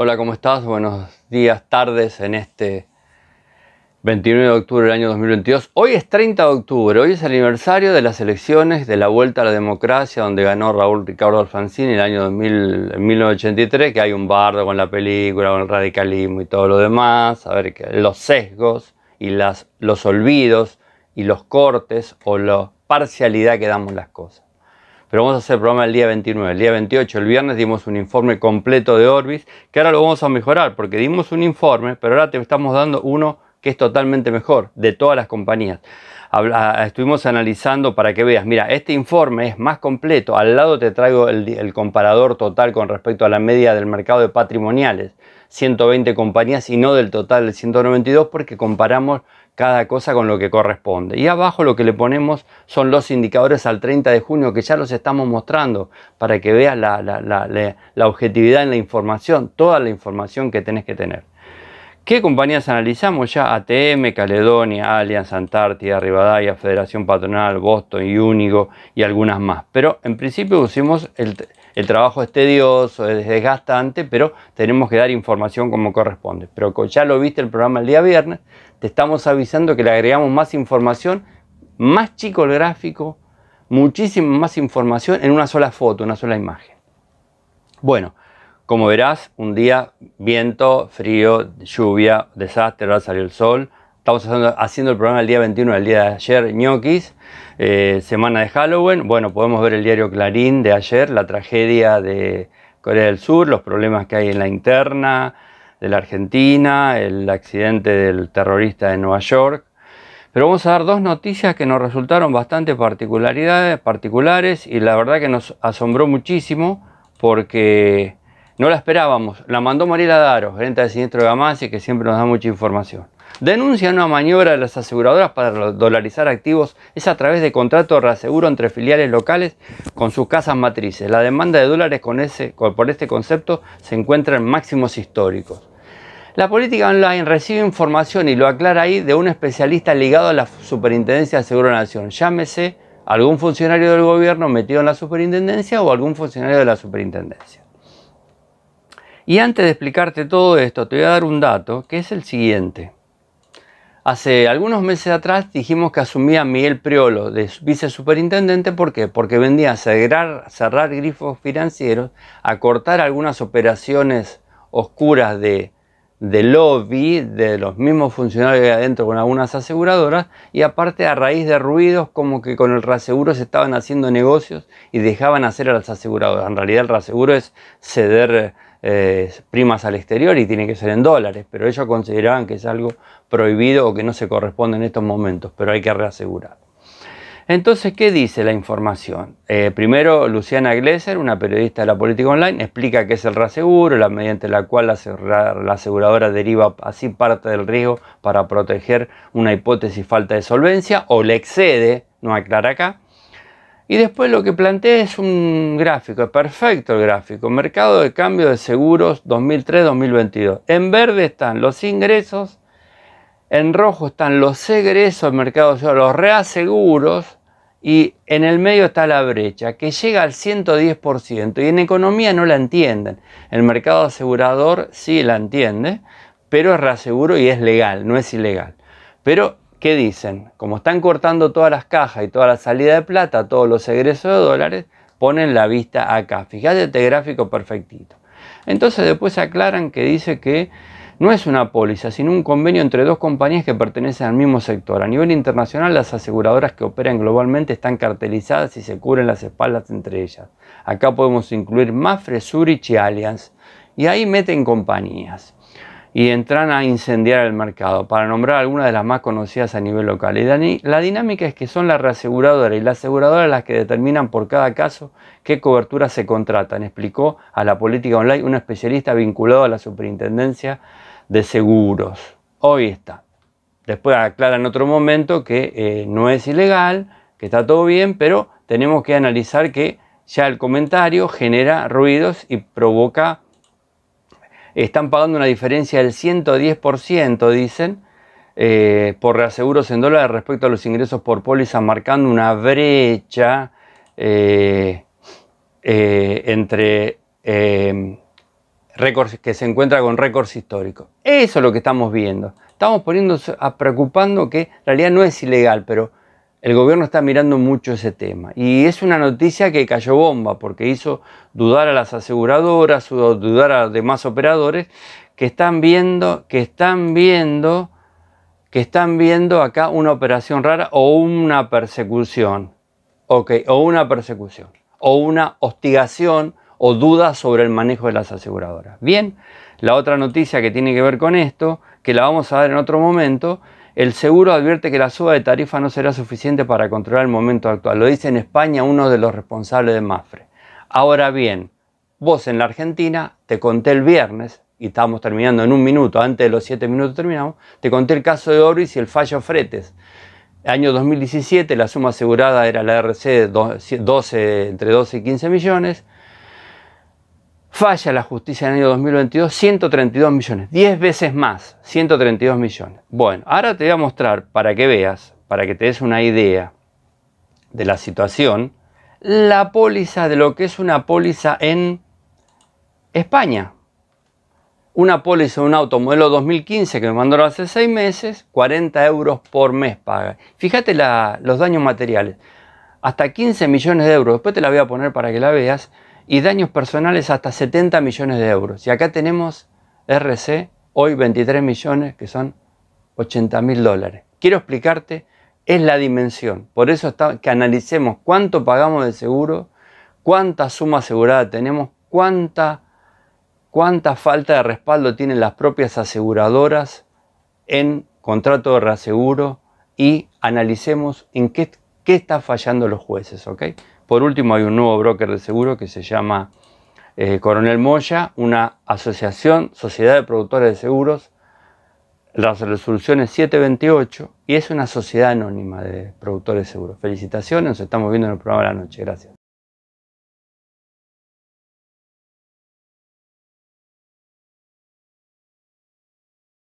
Hola, ¿cómo estás? Buenos días, tardes en este 29 de octubre del año 2022. Hoy es 30 de octubre, hoy es el aniversario de las elecciones de la Vuelta a la Democracia, donde ganó Raúl Ricardo Alfonsín en el año 2000, 1983, que hay un bardo con la película, con el radicalismo y todo lo demás, a ver, los sesgos y las, los olvidos y los cortes o la parcialidad que damos las cosas pero vamos a hacer el programa el día 29. El día 28, el viernes, dimos un informe completo de Orbis, que ahora lo vamos a mejorar, porque dimos un informe, pero ahora te estamos dando uno que es totalmente mejor, de todas las compañías. estuvimos analizando para que veas, mira, este informe es más completo, al lado te traigo el, el comparador total con respecto a la media del mercado de patrimoniales 120 compañías y no del total de 192 porque comparamos cada cosa con lo que corresponde. Y abajo lo que le ponemos son los indicadores al 30 de junio que ya los estamos mostrando para que veas la, objetividad en la información, toda la información que tenés que tener. ¿Qué compañías analizamos ya? ATM, Caledonia, Allianz, Antártida, Rivadavia, Federación Patronal, Boston, Unigo y algunas más. Pero en principio pusimos el, el trabajo es tedioso, es desgastante, pero tenemos que dar información como corresponde. Pero ya lo viste el programa el día viernes, te estamos avisando que le agregamos más información, más chico el gráfico, muchísima más información en una sola foto, una sola imagen. Bueno, como verás, un día viento, frío, lluvia, desastre, ahora salió el sol, Estamos haciendo, el programa el día 21, del día de ayer, ñoquis, eh, semana de Halloween. Bueno, podemos ver el diario Clarín de ayer, la tragedia de Corea del Sur, los problemas que hay en la interna de la Argentina, el accidente del terrorista de Nueva York. Pero vamos a dar dos noticias que nos resultaron bastante particularidades, particulares y la verdad que nos asombró muchísimo porque no la esperábamos. La mandó Mariela Daro, gerente de Siniestro de Gamasi, que siempre nos da mucha información denuncia una maniobra de las aseguradoras para dolarizar activos es a través de contrato de reaseguro entre filiales locales con sus casas matrices. La demanda de dólares por este concepto se encuentra en máximos históricos. La política online recibe información y lo aclara ahí de un especialista ligado a la Superintendencia de Seguro Nación, llámese algún funcionario del gobierno metido en la superintendencia o algún funcionario de la superintendencia. Y antes de explicarte todo esto, te voy a dar un dato que es el siguiente. Hace algunos meses atrás dijimos que asumía Miguel Priolo de superintendente, ¿Por qué? Porque vendía a cerrar grifos financieros, a cortar algunas operaciones oscuras de de lobby de los mismos funcionarios de adentro con algunas aseguradoras y aparte a raíz de ruidos como que con el raseguro se estaban haciendo negocios y dejaban hacer a las aseguradoras. En realidad el raseguro es ceder eh, primas al exterior y tiene que ser en dólares, pero ellos consideraban que es algo prohibido o que no se corresponde en estos momentos, pero hay que reasegurar. Entonces, ¿qué dice la información? Eh, primero, Luciana Glesser, una periodista de la política online, explica qué es el reaseguro, la mediante la cual la, aseguradora deriva así parte del riesgo para proteger una hipótesis falta de solvencia o le excede, no aclara acá. Y después lo que plantea es un gráfico, es perfecto el gráfico, mercado de cambio de seguros 2003-2022. En verde están los ingresos, en rojo están los egresos, mercado de los reaseguros, y en el medio está la brecha, que llega al 110%, y en economía no la entienden. El mercado asegurador sí la entiende, pero es reaseguro y es legal, no es ilegal. Pero, ¿qué dicen? Como están cortando todas las cajas y toda la salida de plata, todos los egresos de dólares, ponen la vista acá. Fíjate este gráfico perfectito. Entonces después aclaran que dice que no es una póliza, sino un convenio entre dos compañías que pertenecen al mismo sector. A nivel internacional, las aseguradoras que operan globalmente están cartelizadas y se cubren las espaldas entre ellas. Acá podemos incluir Mafre, Zurich y Allianz. Y ahí meten compañías y entran a incendiar el mercado, para nombrar algunas de las más conocidas a nivel local. Y la dinámica es que son las reaseguradoras y las aseguradoras las que determinan por cada caso qué cobertura se contratan, explicó a la política online un especialista vinculado a la superintendencia de seguros. Hoy está. Después aclara en otro momento que eh, no es ilegal, que está todo bien, pero tenemos que analizar que ya el comentario genera ruidos y provoca están pagando una diferencia del 110%, dicen, eh, por reaseguros en dólares respecto a los ingresos por póliza, marcando una brecha eh, eh, entre récords que se encuentra con récords históricos. Eso es lo que estamos viendo. Estamos a preocupando que en realidad no es ilegal, pero el gobierno está mirando mucho ese tema y es una noticia que cayó bomba porque hizo dudar a las aseguradoras, dudar a demás operadores que están viendo, que están viendo, que están viendo acá una operación rara o una persecución, o una persecución, o una hostigación o dudas sobre el manejo de las aseguradoras. Bien, la otra noticia que tiene que ver con esto, que la vamos a ver en otro momento, el seguro advierte que la suba de tarifa no será suficiente para controlar el momento actual. Lo dice en España uno de los responsables de Mafre. Ahora bien, vos en la Argentina, te conté el viernes, y estábamos terminando en un minuto, antes de los siete minutos terminamos, te conté el caso de Oro y el fallo Fretes. Año 2017 la suma asegurada era la RC 12, entre 12 y 15 millones falla la justicia en el año 2022 132 millones, 10 veces más, 132 millones. Bueno, ahora te voy a mostrar para que veas, para que te des una idea de la situación, la póliza de lo que es una póliza en España. Una póliza de un auto modelo 2015 que me mandaron hace 6 meses, 40 euros por mes paga. Fíjate los daños materiales, hasta 15 millones de euros. Después te la voy a poner para que la veas y daños personales hasta 70 millones de euros. Y acá tenemos RC, hoy 23 millones, que son 80 mil dólares. Quiero explicarte, es la dimensión. Por eso está, que analicemos cuánto pagamos de seguro, cuánta suma asegurada tenemos, cuánta, cuánta falta de respaldo tienen las propias aseguradoras en contrato de reaseguro y analicemos en qué, qué están fallando los jueces, ¿ok? Por último, hay un nuevo broker de seguro que se llama eh, Coronel Moya, una asociación, Sociedad de Productores de Seguros. las resoluciones 728 y es una sociedad anónima de productores de seguros. Felicitaciones, nos estamos viendo en el programa de la noche. Gracias.